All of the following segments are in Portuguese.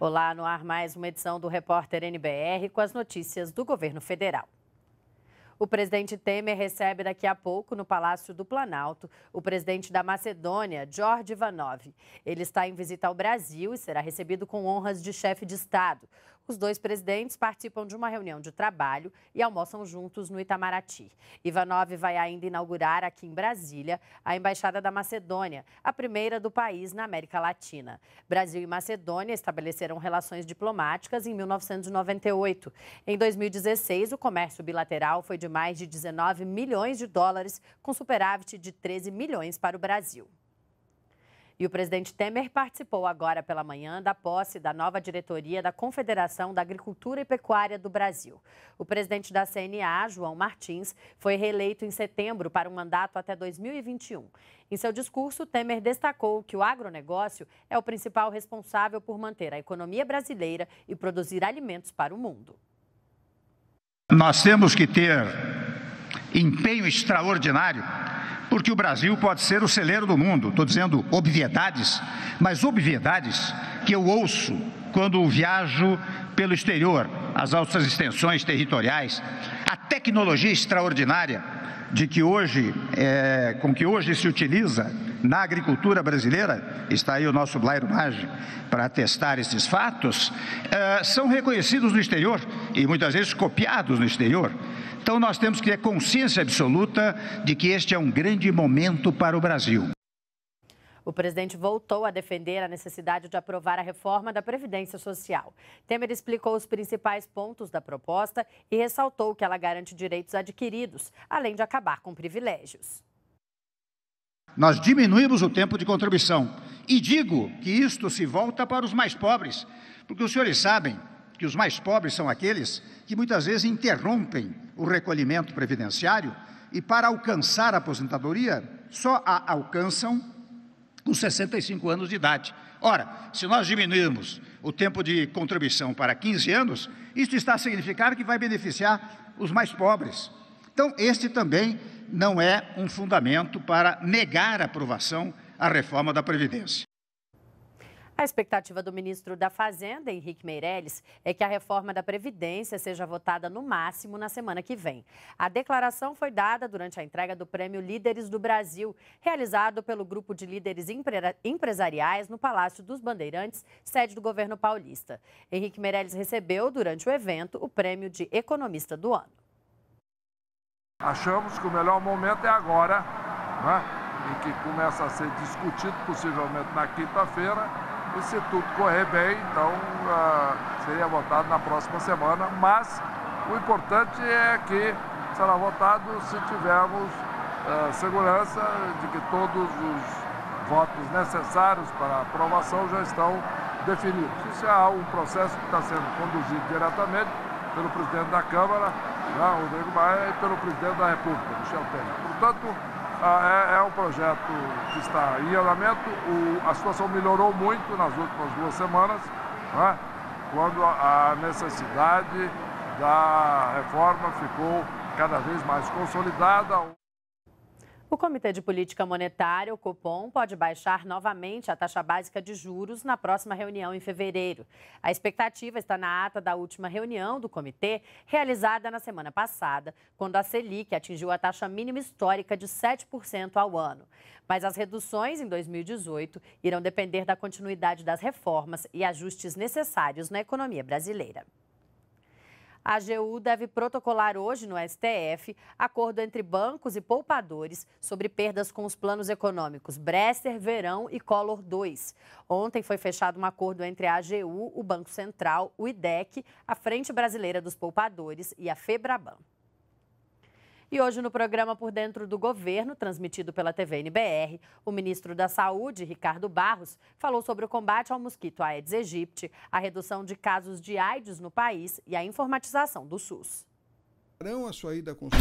Olá, no ar mais uma edição do Repórter NBR com as notícias do governo federal. O presidente Temer recebe daqui a pouco no Palácio do Planalto o presidente da Macedônia, George Ivanov. Ele está em visita ao Brasil e será recebido com honras de chefe de Estado. Os dois presidentes participam de uma reunião de trabalho e almoçam juntos no Itamaraty. Ivanov vai ainda inaugurar aqui em Brasília a Embaixada da Macedônia, a primeira do país na América Latina. Brasil e Macedônia estabeleceram relações diplomáticas em 1998. Em 2016, o comércio bilateral foi de mais de 19 milhões de dólares, com superávit de 13 milhões para o Brasil. E o presidente Temer participou agora pela manhã da posse da nova diretoria da Confederação da Agricultura e Pecuária do Brasil. O presidente da CNA, João Martins, foi reeleito em setembro para um mandato até 2021. Em seu discurso, Temer destacou que o agronegócio é o principal responsável por manter a economia brasileira e produzir alimentos para o mundo. Nós temos que ter empenho extraordinário porque o Brasil pode ser o celeiro do mundo. Estou dizendo obviedades, mas obviedades que eu ouço quando viajo pelo exterior, as altas extensões territoriais, a tecnologia extraordinária de que hoje, é, com que hoje se utiliza na agricultura brasileira, está aí o nosso Blair Maggi para atestar esses fatos, é, são reconhecidos no exterior e muitas vezes copiados no exterior. Então nós temos que ter consciência absoluta de que este é um grande momento para o Brasil. O presidente voltou a defender a necessidade de aprovar a reforma da Previdência Social. Temer explicou os principais pontos da proposta e ressaltou que ela garante direitos adquiridos, além de acabar com privilégios. Nós diminuímos o tempo de contribuição. E digo que isto se volta para os mais pobres, porque os senhores sabem que os mais pobres são aqueles que muitas vezes interrompem o recolhimento previdenciário e, para alcançar a aposentadoria, só a alcançam com 65 anos de idade. Ora, se nós diminuirmos o tempo de contribuição para 15 anos, isso está a significar que vai beneficiar os mais pobres. Então, este também não é um fundamento para negar a aprovação à reforma da Previdência. A expectativa do ministro da Fazenda, Henrique Meirelles, é que a reforma da Previdência seja votada no máximo na semana que vem. A declaração foi dada durante a entrega do Prêmio Líderes do Brasil, realizado pelo grupo de líderes empresariais no Palácio dos Bandeirantes, sede do governo paulista. Henrique Meirelles recebeu, durante o evento, o prêmio de Economista do Ano. Achamos que o melhor momento é agora, né? em que começa a ser discutido possivelmente na quinta-feira e se tudo correr bem, então uh, seria votado na próxima semana. Mas o importante é que será votado se tivermos uh, segurança de que todos os votos necessários para aprovação já estão definidos. Isso é um processo que está sendo conduzido diretamente pelo presidente da Câmara, né, Rodrigo Maia, e pelo presidente da República, Michel Temer. Portanto, ah, é, é um projeto que está em andamento. O, a situação melhorou muito nas últimas duas semanas, né, quando a, a necessidade da reforma ficou cada vez mais consolidada. O Comitê de Política Monetária, o Copom, pode baixar novamente a taxa básica de juros na próxima reunião em fevereiro. A expectativa está na ata da última reunião do comitê, realizada na semana passada, quando a Selic atingiu a taxa mínima histórica de 7% ao ano. Mas as reduções em 2018 irão depender da continuidade das reformas e ajustes necessários na economia brasileira. A AGU deve protocolar hoje no STF acordo entre bancos e poupadores sobre perdas com os planos econômicos Bresser, Verão e Collor 2. Ontem foi fechado um acordo entre a AGU, o Banco Central, o IDEC, a Frente Brasileira dos Poupadores e a FEBRABAN. E hoje, no programa Por Dentro do Governo, transmitido pela TV NBR, o ministro da Saúde, Ricardo Barros, falou sobre o combate ao mosquito Aedes aegypti, a redução de casos de AIDS no país e a informatização do SUS.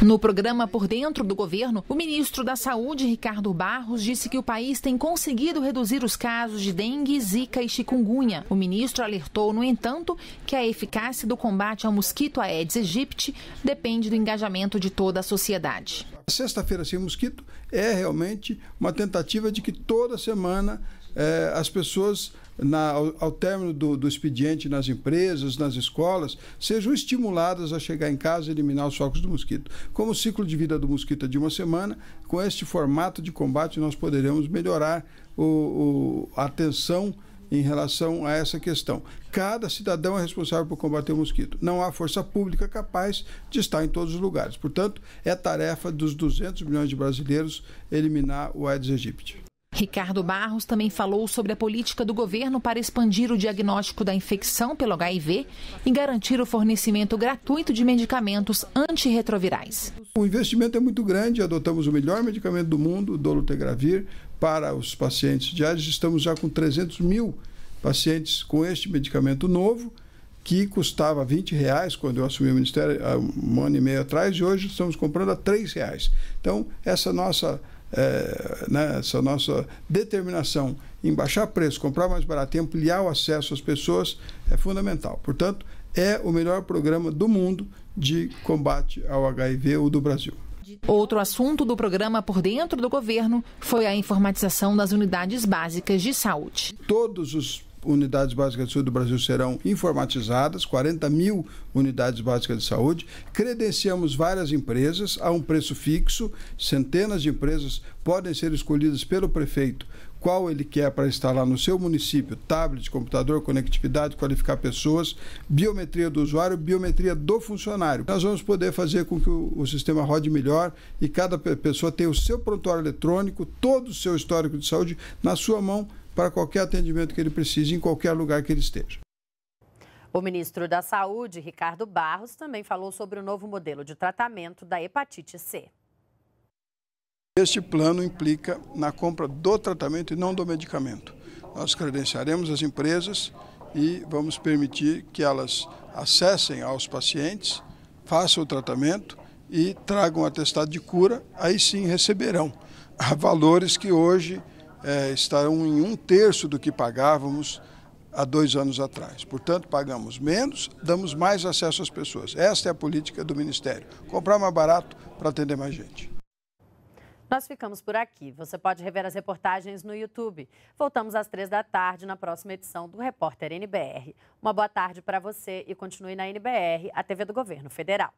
No programa Por Dentro do Governo, o ministro da Saúde, Ricardo Barros, disse que o país tem conseguido reduzir os casos de dengue, zika e chikungunya. O ministro alertou, no entanto, que a eficácia do combate ao mosquito Aedes aegypti depende do engajamento de toda a sociedade. Sexta-feira sem mosquito é realmente uma tentativa de que toda semana eh, as pessoas na, ao, ao, término do, do, expediente nas empresas, nas escolas, sejam estimuladas a chegar em casa e eliminar os focos do mosquito. Como o ciclo de vida do mosquito é de uma semana, com este formato de combate nós poderemos melhorar o, o, a atenção em relação a essa questão. Cada cidadão é responsável por combater o mosquito. Não há força pública capaz de estar em todos os lugares. Portanto, é tarefa dos 200 milhões de brasileiros eliminar o Aedes aegypti. Ricardo Barros também falou sobre a política do governo para expandir o diagnóstico da infecção pelo HIV e garantir o fornecimento gratuito de medicamentos antirretrovirais. O investimento é muito grande, adotamos o melhor medicamento do mundo, o dolutegravir, para os pacientes diários. Estamos já com 300 mil pacientes com este medicamento novo que custava 20 reais quando eu assumi o Ministério há um ano e meio atrás, e hoje estamos comprando a 3 reais. Então, essa nossa é, né, essa nossa determinação em baixar preço, comprar mais barato e ampliar o acesso às pessoas é fundamental. Portanto, é o melhor programa do mundo de combate ao HIV ou do Brasil. Outro assunto do programa por dentro do governo foi a informatização das unidades básicas de saúde. Todos os unidades básicas de saúde do Brasil serão informatizadas, 40 mil unidades básicas de saúde. Credenciamos várias empresas a um preço fixo, centenas de empresas podem ser escolhidas pelo prefeito qual ele quer para instalar no seu município, tablet, computador, conectividade, qualificar pessoas, biometria do usuário, biometria do funcionário. Nós vamos poder fazer com que o, o sistema rode melhor e cada pessoa tenha o seu prontuário eletrônico, todo o seu histórico de saúde na sua mão para qualquer atendimento que ele precise, em qualquer lugar que ele esteja. O ministro da Saúde, Ricardo Barros, também falou sobre o novo modelo de tratamento da hepatite C. Este plano implica na compra do tratamento e não do medicamento. Nós credenciaremos as empresas e vamos permitir que elas acessem aos pacientes, façam o tratamento e tragam um atestado de cura, aí sim receberão valores que hoje é, estarão em um terço do que pagávamos há dois anos atrás. Portanto, pagamos menos, damos mais acesso às pessoas. Esta é a política do Ministério: comprar mais barato para atender mais gente. Nós ficamos por aqui. Você pode rever as reportagens no YouTube. Voltamos às três da tarde na próxima edição do Repórter NBR. Uma boa tarde para você e continue na NBR, a TV do Governo Federal.